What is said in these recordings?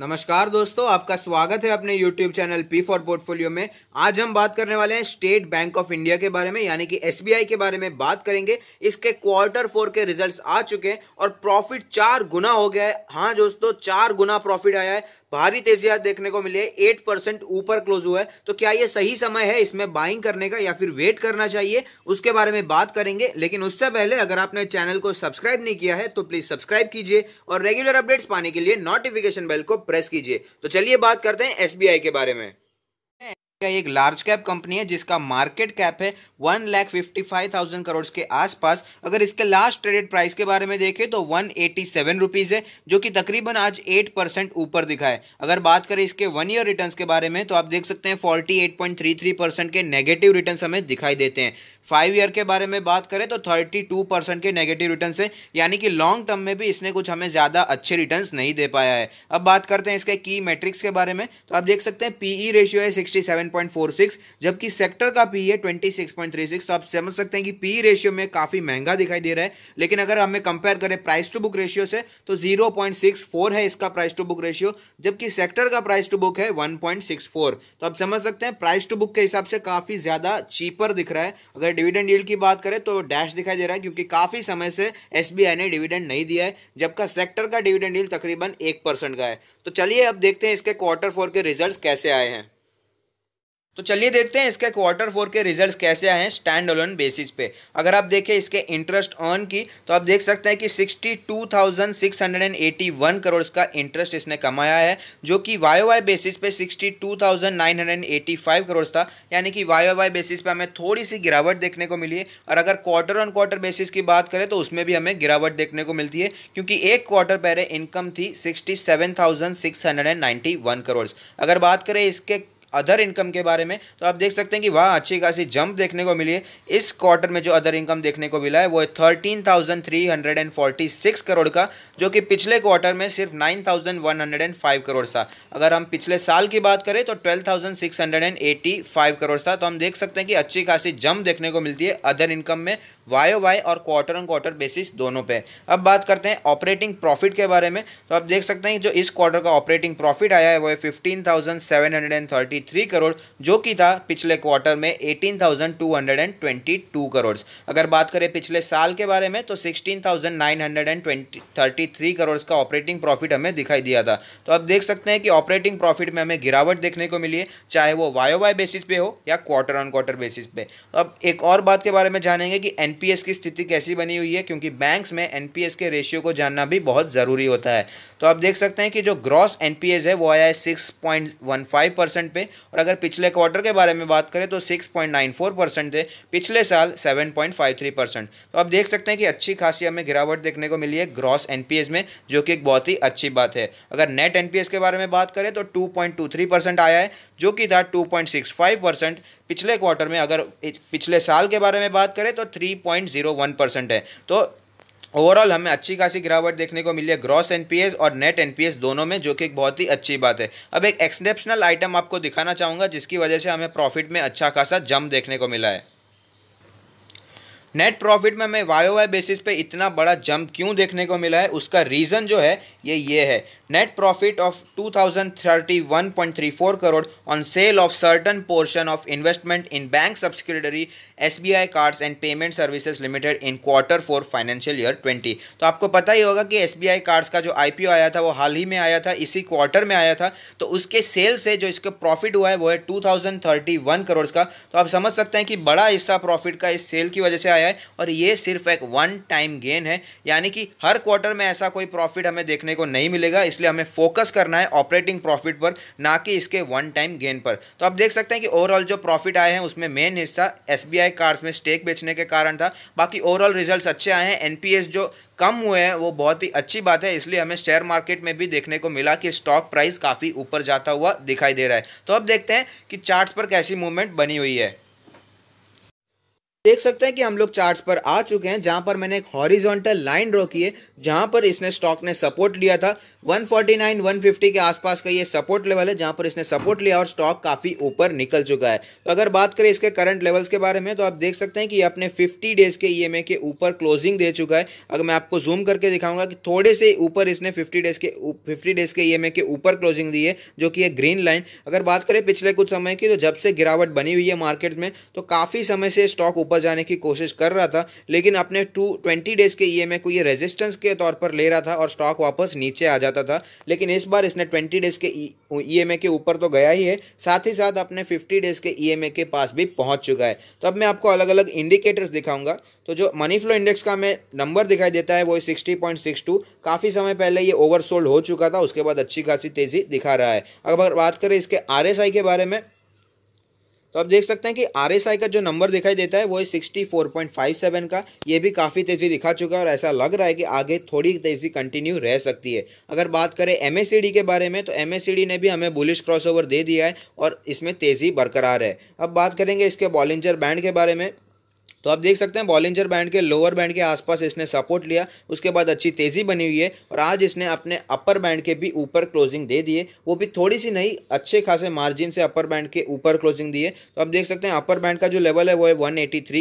नमस्कार दोस्तों आपका स्वागत है अपने YouTube channel P for portfolio में आज हम बात करने वाले हैं स्टेट बैंक ऑफ इंडिया के बारे में यानी कि SBI के बारे में बात करेंगे इसके क्वार्टर फोर के रिजल्ट्स आ चुके हैं और प्रॉफिट चार गुना हो गया है हाँ दोस्तों चार गुना प्रॉफिट आया है भारी तेजियात देखने को मिली है एट परसेंट ऊपर क्लोज हुआ है तो क्या ये सही समय है इसमें बाइंग करने का या फिर वेट करना चाहिए उसके बारे में बात करेंगे लेकिन उससे पहले अगर आपने चैनल को सब्सक्राइब नहीं किया है तो प्लीज सब्सक्राइब कीजिए और रेगुलर अपडेट्स पाने के लिए नोटिफिकेशन बेल को प्रेस कीजिए तो चलिए बात करते हैं एसबीआई के बारे में का एक लार्ज कैप कंपनी है जिसका मार्केट कैप है one lakh fifty five thousand crore के आसपास अगर इसके लास्ट ट्रेडेड प्राइस के बारे में देखें तो वन एटी सेवन रुपीज़ है जो कि तकरीबन आज एट परसेंट ऊपर दिखा है अगर बात करें इसके वन ईयर रिटर्न्स के बारे में तो आप देख सकते हैं forty eight point three three percent के नेगेटिव रिटर्न हमें दिखाई देते हैं फाइव ईयर के बारे में बात करें तो थर्टी टू परसेंट के नेगेटिव रिटर्न है यानी कि लॉन्ग टर्म में भी इसने कुछ हमें ज़्यादा अच्छे रिटर्न नहीं दे पाया है अब बात करते हैं इसके की मेट्रिक्स के बारे में तो आप देख सकते हैं पीई रेशियो e है सिक्सटी 27.46 जबकि सेक्टर का पी e है 26.36 तो आप समझ सकते हैं कि पी रेशियो e में काफ़ी महंगा दिखाई दे रहा है लेकिन अगर हमें कंपेयर करें प्राइस टू बुक रेशियो से तो 0.64 है इसका प्राइस टू बुक रेशियो जबकि सेक्टर का प्राइस टू बुक है 1.64 तो आप समझ सकते हैं प्राइस टू बुक के हिसाब से काफ़ी ज़्यादा चीपर दिख रहा है अगर डिविडेंड डील की बात करें तो डैश दिखाई दे रहा है क्योंकि काफ़ी समय से एस ने डिविडेंड नहीं दिया है जबकि सेक्टर का डिविडेंड डील तकरीबन एक परसेंट का है तो चलिए अब देखते हैं इसके क्वार्टर फोर के रिजल्ट कैसे आए हैं तो चलिए देखते हैं इसके क्वार्टर फोर के रिजल्ट्स कैसे आए हैं स्टैंड ऑलोन बेसिस पे अगर आप देखें इसके इंटरेस्ट ऑन की तो आप देख सकते हैं कि 62,681 करोड़ का इंटरेस्ट इसने कमाया है जो कि वाई बेसिस पे 62,985 करोड़ था यानी कि वाई बेसिस पे हमें थोड़ी सी गिरावट देखने को मिली है और अगर क्वार्टर ऑन क्वार्टर बेसिस की बात करें तो उसमें भी हमें गिरावट देखने को मिलती है क्योंकि एक क्वार्टर पहले इनकम थी सिक्सटी करोड़ अगर बात करें इसके अदर इनकम के बारे में तो आप देख सकते हैं कि वहाँ अच्छी खासी जंप देखने को मिली है इस क्वार्टर में जो अदर इनकम देखने को मिला है वो है thirteen thousand three hundred and forty six crore का जो कि पिछले क्वार्टर में सिर्फ nine thousand one hundred and five crore था अगर हम पिछले साल की बात करें तो twelve thousand six hundred and eighty five crore था तो हम देख सकते हैं कि अच्छी खासी जंप देखने को मिलती है अदर इनकम में वायो वाई और क्वार्टर ऑन क्वार्टर बेसिस दोनों पे अब बात करते हैं ऑपरेटिंग प्रॉफिट के बारे में तो आप देख सकते हैं जो इस क्वार्टर का ऑपरेटिंग प्रॉफिट आया है वो है fifteen thousand seven hundred and thirty 143 crore जो कि था पिछले क्वार्टर में 18,222 करोड़ अगर बात करें पिछले साल के बारे में तो 16,933 करोड़ का ऑपरेटिंग प्रॉफिट हमें दिखाई दिया था तो आप देख सकते हैं कि ऑपरेटिंग प्रॉफिट में हमें गिरावट देखने को मिली है चाहे वो वाई बेसिस पे हो या क्वार्टर ऑन क्वार्टर बेसिस पे अब एक और बात के बारे में जानेंगे कि एनपीएस की स्थिति कैसी बनी हुई है क्योंकि बैंक्स में एनपीएस के रेशियो को जानना भी बहुत ज़रूरी होता है तो आप देख सकते हैं कि जो ग्रॉस एनपीएस है वो आया है six point one five percent पे और अगर पिछले क्वार्टर के बारे में बात करें तो 6.94 परसेंट थे पिछले साल 7.53 परसेंट तो आप देख सकते हैं कि अच्छी खासी हमें गिरावट देखने को मिली है ग्रॉस एनपीएस में जो कि एक बहुत ही अच्छी बात है अगर नेट एनपीएस के बारे में बात करें तो 2.23 परसेंट आया है जो कि था 2.65 परसेंट पिछले क्वार्टर में अगर पिछले साल के बारे में बात करें तो थ्री है तो ओवरऑल हमें अच्छी खासी गिरावट देखने को मिली है ग्रॉस एनपीएस और नेट एनपीएस दोनों में जो कि एक बहुत ही अच्छी बात है अब एक एक्सेप्शनल आइटम आपको दिखाना चाहूँगा जिसकी वजह से हमें प्रॉफिट में अच्छा खासा जम देखने को मिला है नेट प्रॉफिट में हमें वाई वाई बेसिस पे इतना बड़ा जंप क्यों देखने को मिला है उसका रीज़न जो है ये ये है net profit of 2031.34 crore on sale of certain portion of investment in bank B SBI cards and payment services limited in quarter four financial year 20 तो आपको पता ही होगा कि आई कार्ड्स का जो ओ आया था वो हाल ही में आया था इसी क्वार्टर में आया था तो उसके सेल से जो इसका प्रॉफिट हुआ है वो है टू करोड़ का तो आप समझ सकते हैं कि बड़ा हिस्सा प्रॉफिट का इस सेल की वजह से आया है और ये सिर्फ एक वन टाइम गेन है यानी कि हर क्वार्टर में ऐसा कोई प्रॉफिट हमें देखने को नहीं मिलेगा इसलिए हमें फोकस करना है ऑपरेटिंग प्रॉफिट पर ना कि इसके वन टाइम गेन पर तो आप देख सकते हैं कि ओवरऑल जो प्रॉफिट आए हैं उसमें मेन हिस्सा एस कार्ड्स में स्टेक बेचने के कारण था बाकी ओवरऑल रिजल्ट अच्छे आए हैं एनपीएस जो कम हुए हैं वो बहुत ही अच्छी बात है इसलिए हमें शेयर मार्केट में भी देखने को मिला कि स्टॉक प्राइस काफ़ी ऊपर जाता हुआ दिखाई दे रहा है तो अब देखते हैं कि चार्ट्स पर कैसी मूवमेंट बनी हुई है देख सकते हैं कि हम लोग चार्ट्स पर आ चुके हैं जहां पर मैंने एक हॉरिजॉन्टल लाइन ड्रॉ की है जहां पर इसने स्टॉक ने सपोर्ट लिया था 149 150 के आसपास का ये सपोर्ट लेवल है जहां पर इसने सपोर्ट लिया और स्टॉक काफ़ी ऊपर निकल चुका है तो अगर बात करें इसके करंट लेवल्स के बारे में तो आप देख सकते हैं कि अपने फिफ्टी डेज़ के ई के ऊपर क्लोजिंग दे चुका है अगर मैं आपको जूम करके दिखाऊंगा कि थोड़े से ऊपर इसने फिफ्टी डेज़ के फिफ्टी डेज़ के ई के ऊपर क्लोजिंग दी है जो कि है ग्रीन लाइन अगर बात करें पिछले कुछ समय की तो जब से गिरावट बनी हुई है मार्केट में तो काफ़ी समय से स्टॉक ऊपर ऊपर जाने की कोशिश कर रहा था लेकिन अपने टू ट्वेंटी डेज़ के ई e को ये रेजिस्टेंस के तौर पर ले रहा था और स्टॉक वापस नीचे आ जाता था लेकिन इस बार इसने ट्वेंटी डेज़ के ई e, e के ऊपर तो गया ही है साथ ही साथ अपने फिफ्टी डेज़ के ई के पास भी पहुँच चुका है तो अब मैं आपको अलग अलग इंडिकेटर्स दिखाऊंगा तो जो मनी फ्लो इंडेक्स का हमें नंबर दिखाई देता है वो सिक्सटी पॉइंट सिक्स टू काफ़ी समय पहले ये ओवरसोल्ड हो चुका था उसके बाद अच्छी खासी तेज़ी दिखा रहा है अगर बात करें इसके आर के बारे में तो आप देख सकते हैं कि आर का जो नंबर दिखाई देता है वो है 64.57 का ये भी काफ़ी तेज़ी दिखा चुका है और ऐसा लग रहा है कि आगे थोड़ी तेज़ी कंटिन्यू रह सकती है अगर बात करें एम के बारे में तो एम ने भी हमें बुलिश क्रॉसओवर दे दिया है और इसमें तेज़ी बरकरार है अब बात करेंगे इसके बॉलिंजर बैंड के बारे में तो आप देख सकते हैं बॉलिंजर बैंड के लोअर बैंड के आसपास इसने सपोर्ट लिया उसके बाद अच्छी तेज़ी बनी हुई है और आज इसने अपने अपर बैंड के भी ऊपर क्लोजिंग दे दिए वो भी थोड़ी सी नहीं अच्छे खासे मार्जिन से अपर बैंड के ऊपर क्लोजिंग दिए तो आप देख सकते हैं अपर बैंड का जो लेवल है वो है वन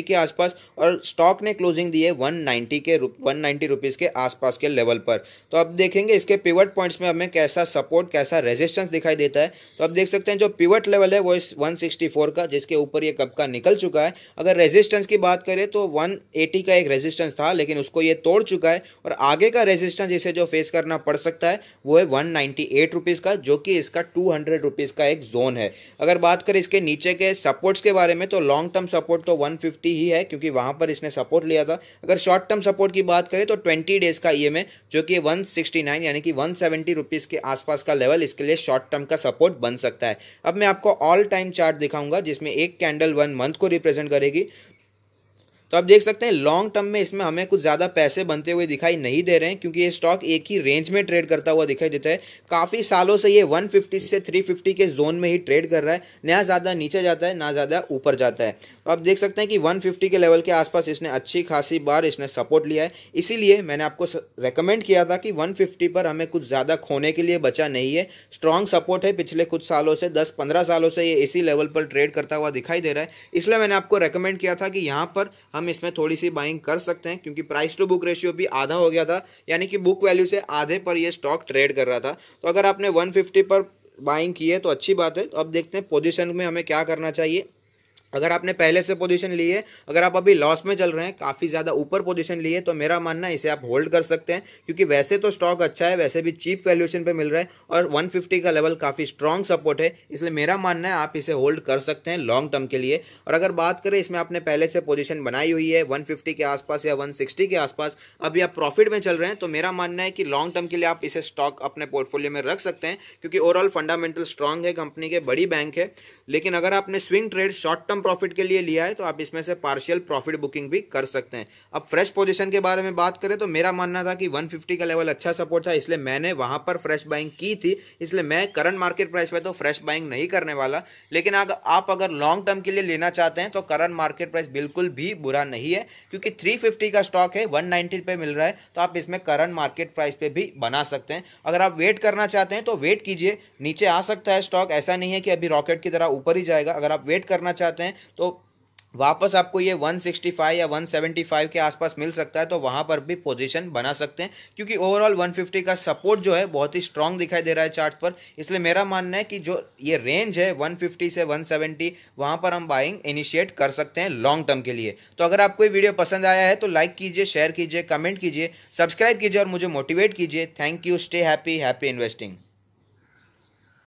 के आसपास और स्टॉक ने क्लोजिंग दी है नाइन्टी के वन नाइन्टी रुपीज़ के आसपास के लेवल पर तो आप देखेंगे इसके पिवट पॉइंट्स में हमें कैसा सपोर्ट कैसा रेजिस्टेंस दिखाई देता है तो आप देख सकते हैं जो पिवट लेवल है वो इस वन का जिसके ऊपर ये कब का निकल चुका है अगर रेजिस्टेंस की बात बात करें तो 180 का एक रेजिस्टेंस था लेकिन उसको ये तोड़ चुका है और आगे का रेजिस्टेंस इसे जो फेस करना पड़ सकता है वो है वन नाइन्टी का जो कि इसका टू हंड्रेड का एक जोन है अगर बात करें इसके नीचे के सपोर्ट्स के बारे में तो लॉन्ग टर्म सपोर्ट तो 150 ही है क्योंकि वहाँ पर इसने सपोर्ट लिया था अगर शॉर्ट टर्म सपोर्ट की बात करें तो ट्वेंटी डेज का ई e जो कि वन यानी कि वन रुपीस के आसपास का लेवल इसके लिए शॉर्ट टर्म का सपोर्ट बन सकता है अब मैं आपको ऑल टाइम चार्ट दिखाऊंगा जिसमें एक कैंडल वन मंथ को रिप्रेजेंट करेगी तो आप देख सकते हैं लॉन्ग टर्म में इसमें हमें कुछ ज़्यादा पैसे बनते हुए दिखाई नहीं दे रहे हैं क्योंकि ये स्टॉक एक ही रेंज में ट्रेड करता हुआ दिखाई देता है काफ़ी सालों से ये 150 से 350 के जोन में ही ट्रेड कर रहा है ना ज़्यादा नीचे जाता है ना ज़्यादा ऊपर जाता है तो आप देख सकते हैं कि 150 के लेवल के आसपास इसने अच्छी खासी बार इसने सपोर्ट लिया है इसीलिए मैंने आपको रेकमेंड किया था कि 150 पर हमें कुछ ज़्यादा खोने के लिए बचा नहीं है स्ट्रांग सपोर्ट है पिछले कुछ सालों से 10-15 सालों से ये इसी लेवल पर ट्रेड करता हुआ दिखाई दे रहा है इसलिए मैंने आपको रेकमेंड किया था कि यहाँ पर हम इसमें थोड़ी सी बाइंग कर सकते हैं क्योंकि प्राइस टू बुक रेशियो भी आधा हो गया था यानी कि बुक वैल्यू से आधे पर यह स्टॉक ट्रेड कर रहा था तो अगर आपने वन पर बाइंग की है तो अच्छी बात है तो अब देखते हैं पोजीशन में हमें क्या करना चाहिए अगर आपने पहले से पोजीशन ली है अगर आप अभी लॉस में चल रहे हैं काफ़ी ज़्यादा ऊपर पोजीशन ली है तो मेरा मानना है इसे आप होल्ड कर सकते हैं क्योंकि वैसे तो स्टॉक अच्छा है वैसे भी चीप वैल्यूएशन पे मिल रहा है और 150 का लेवल काफ़ी स्ट्रॉन्ग सपोर्ट है इसलिए मेरा मानना है आप इसे होल्ड कर सकते हैं लॉन्ग टर्म के लिए और अगर बात करें इसमें आपने पहले से पोजिशन बनाई हुई है वन के आसपास या वन के आसपास अभी आप प्रॉफिट में चल रहे हैं तो मेरा मानना है कि लॉन्ग टर्म के लिए आप इसे स्टॉक अपने पोर्टफोलियो में रख सकते हैं क्योंकि ओवरऑल फंडामेंटल स्ट्रांग है कंपनी के बड़ी बैंक है लेकिन अगर आपने swing trade short term profit के लिए लिया है तो आप इसमें से पार्शियल प्रॉफिट बुकिंग भी कर सकते हैं अब फ्रेश पोजीशन के बारे में बात करें तो मेरा मानना था कि 150 का लेवल अच्छा सपोर्ट था इसलिए मैंने वहां पर फ्रेश बाइंग की थी इसलिए मैं करंट मार्केट प्राइस पर तो फ्रेश बाइंग नहीं करने वाला लेकिन अगर आप अगर लॉन्ग टर्म के लिए लेना चाहते हैं तो करंट मार्केट प्राइस बिल्कुल भी बुरा नहीं है क्योंकि थ्री का स्टॉक है वन पे मिल रहा है तो आप इसमें करंट मार्केट प्राइस पर भी बना सकते हैं अगर आप वेट करना चाहते हैं तो वेट कीजिए नीचे आ सकता है स्टॉक ऐसा नहीं है कि अभी रॉकेट की तरह ऊपर ही जाएगा अगर आप वेट करना चाहते हैं हैं तो वापस आपको ये 165 या 175 के आसपास मिल सकता है तो वहाँ पर भी पोजीशन बना सकते हैं क्योंकि ओवरऑल 150 का सपोर्ट जो है बहुत ही स्ट्रांग दिखाई दे रहा है चार्ट पर इसलिए मेरा मानना है कि जो ये रेंज है 150 से 170 सेवेंटी वहाँ पर हम बाइंग इनिशिएट कर सकते हैं लॉन्ग टर्म के लिए तो अगर आपको ये वीडियो पसंद आया है तो लाइक कीजिए शेयर कीजिए कमेंट कीजिए सब्सक्राइब कीजिए और मुझे मोटिवेट कीजिए thank you stay happy happy investing